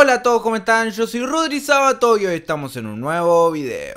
Hola a todos, ¿cómo están? Yo soy Rodri Sabato y hoy estamos en un nuevo video.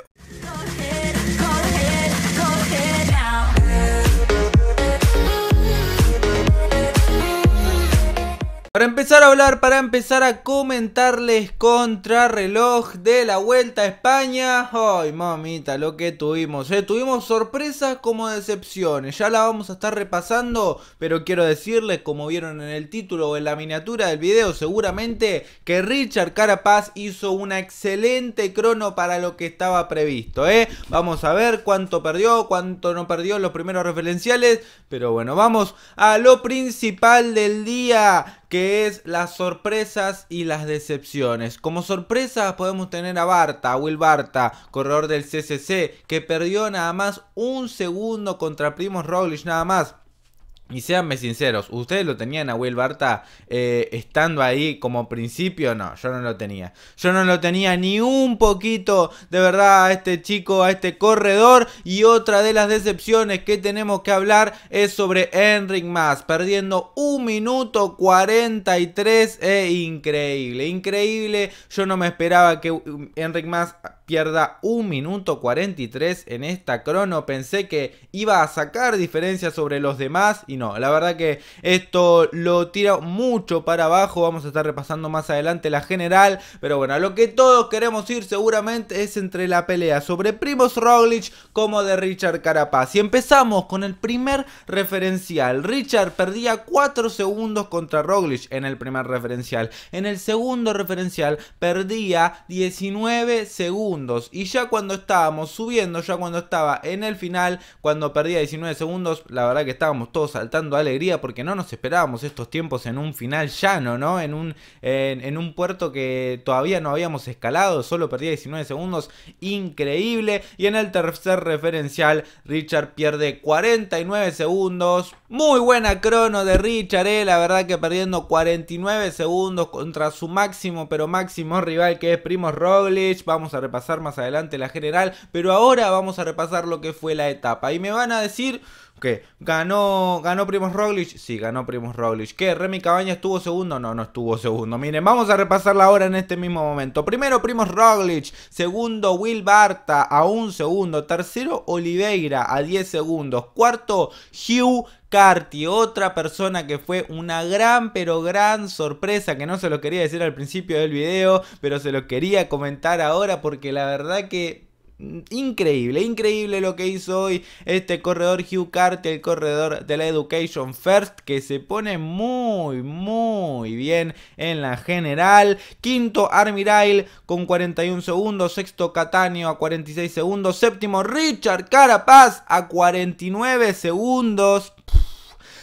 Para empezar a hablar, para empezar a comentarles contra reloj de la Vuelta a España. Ay, mamita, lo que tuvimos, eh, Tuvimos sorpresas como decepciones. Ya la vamos a estar repasando, pero quiero decirles, como vieron en el título o en la miniatura del video, seguramente que Richard Carapaz hizo una excelente crono para lo que estaba previsto, eh. Vamos a ver cuánto perdió, cuánto no perdió en los primeros referenciales, pero bueno, vamos a lo principal del día que es las sorpresas y las decepciones. Como sorpresas podemos tener a Barta, Will Barta, corredor del CCC, que perdió nada más un segundo contra Primos Roglic, nada más. Y seanme sinceros, ¿ustedes lo tenían a Will Barta eh, estando ahí como principio? No, yo no lo tenía. Yo no lo tenía ni un poquito, de verdad, a este chico, a este corredor. Y otra de las decepciones que tenemos que hablar es sobre Enric Mas, perdiendo un minuto 43. e increíble, increíble. Yo no me esperaba que Enric Mas pierda 1 minuto 43 en esta crono. Pensé que iba a sacar diferencia sobre los demás y no, la verdad que esto lo tira mucho para abajo. Vamos a estar repasando más adelante la general, pero bueno, a lo que todos queremos ir seguramente es entre la pelea sobre Primos Roglic como de Richard Carapaz. Y empezamos con el primer referencial. Richard perdía 4 segundos contra Roglic en el primer referencial. En el segundo referencial perdía 19 segundos y ya cuando estábamos subiendo, ya cuando estaba en el final, cuando perdía 19 segundos, la verdad que estábamos todos saltando alegría porque no nos esperábamos estos tiempos en un final llano, ¿no? En un, en, un puerto que todavía no habíamos escalado, solo perdía 19 segundos, increíble. Y en el tercer referencial, Richard pierde 49 segundos. Muy buena crono de Richard, ¿eh? la verdad que perdiendo 49 segundos contra su máximo, pero máximo rival que es Primo Roglic. Vamos a repasar más adelante la general, pero ahora vamos a repasar lo que fue la etapa. Y me van a decir que ganó, ganó primos Roglic, si ganó primos Roglic. que ¿Remy Cabaña estuvo segundo? No, no estuvo segundo. Miren, vamos a repasarla ahora en este mismo momento. Primero primos Roglic, segundo Will Barta a un segundo, tercero Oliveira a 10 segundos, cuarto Hugh Carti, otra persona que fue una gran pero gran sorpresa que no se lo quería decir al principio del video, pero se lo quería comentar ahora porque la verdad que mm, increíble, increíble lo que hizo hoy este corredor Hugh Carty, el corredor de la Education First, que se pone muy, muy bien en la general. Quinto, Armirail con 41 segundos. Sexto, Catania a 46 segundos. Séptimo, Richard Carapaz a 49 segundos.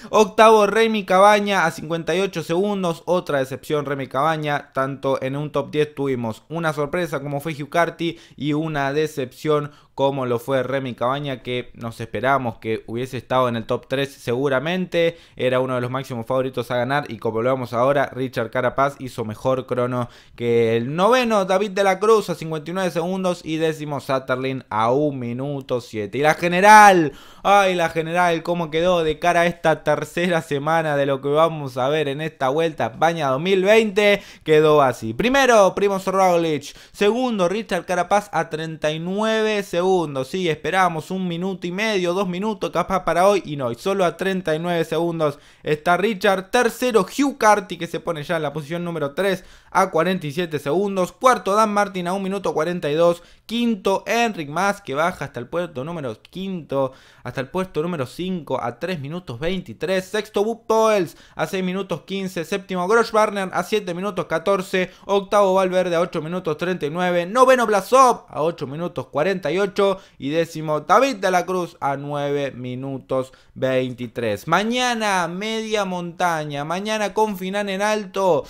Octavo, Remy Cabaña a 58 segundos. Otra decepción, Remy Cabaña. Tanto en un top 10 tuvimos una sorpresa como fue Hugh y una decepción como lo fue Remy Cabaña, que nos esperábamos que hubiese estado en el top 3 seguramente, era uno de los máximos favoritos a ganar y como lo vemos ahora, Richard Carapaz hizo mejor crono que el noveno David de la Cruz a 59 segundos y décimo Satterlin a 1 minuto 7. Y la general, ay la general, cómo quedó de cara a esta tercera semana de lo que vamos a ver en esta vuelta España 2020, quedó así. Primero, Primo Roglic, segundo Richard Carapaz a 39 segundos sí, esperamos un minuto y medio, dos minutos capaz para hoy y no, y solo a 39 segundos está Richard, tercero Hugh Carty que se pone ya en la posición número 3 a 47 segundos, cuarto Dan Martin a 1 minuto 42, quinto Enric Mas que baja hasta el puerto número 5 hasta el puesto número 5 a 3 minutos 23, sexto Boop Toels a 6 minutos 15, séptimo Grosh Barner a 7 minutos 14, octavo Valverde a 8 minutos 39, noveno Blasov a 8 minutos 48, y décimo David la Cruz a 9 minutos 23. Mañana media montaña, mañana con final en alto.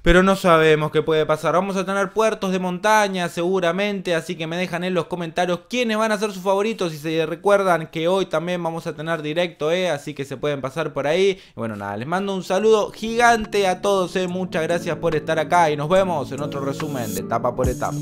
Pero no sabemos qué puede pasar. Vamos a tener puertos de montaña seguramente. Así que me dejan en los comentarios quiénes van a ser sus favoritos. Y se recuerdan que hoy también vamos a tener directo, eh, Así que se pueden pasar por ahí. bueno, nada, les mando un saludo gigante a todos, eh. Muchas gracias por estar acá. Y nos vemos en otro resumen de etapa por etapa.